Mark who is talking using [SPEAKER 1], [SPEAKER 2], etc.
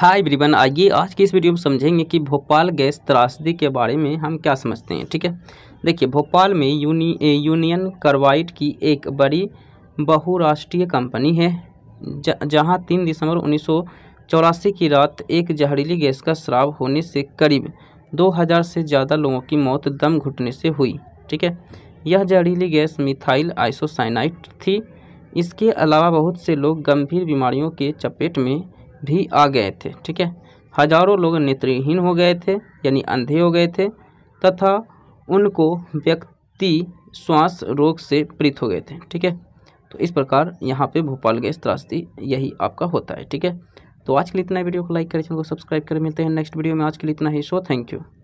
[SPEAKER 1] हाय ब्रिबन आइए आज की इस वीडियो में समझेंगे कि भोपाल गैस त्रासदी के बारे में हम क्या समझते हैं ठीक है देखिए भोपाल में यूनि यूनियन कार्बाइड की एक बड़ी बहुराष्ट्रीय कंपनी है ज, जहां तीन दिसंबर उन्नीस की रात एक जहरीली गैस का शराब होने से करीब 2000 से ज़्यादा लोगों की मौत दम घुटने से हुई ठीक है यह जहरीली गैस मिथाइल आइसोसाइनाइट थी इसके अलावा बहुत से लोग गंभीर बीमारियों के चपेट में भी आ गए थे ठीक है हजारों लोग नेत्रहीन हो गए थे यानी अंधे हो गए थे तथा उनको व्यक्ति श्वास रोग से पीड़ित हो गए थे ठीक है तो इस प्रकार यहाँ पे भोपाल गैस त्रासदी यही आपका होता है ठीक है तो आज के लिए इतना वीडियो को लाइक करें चैनल को सब्सक्राइब करें मिलते हैं नेक्स्ट वीडियो में आज के लिए इतना ही शो थैंक यू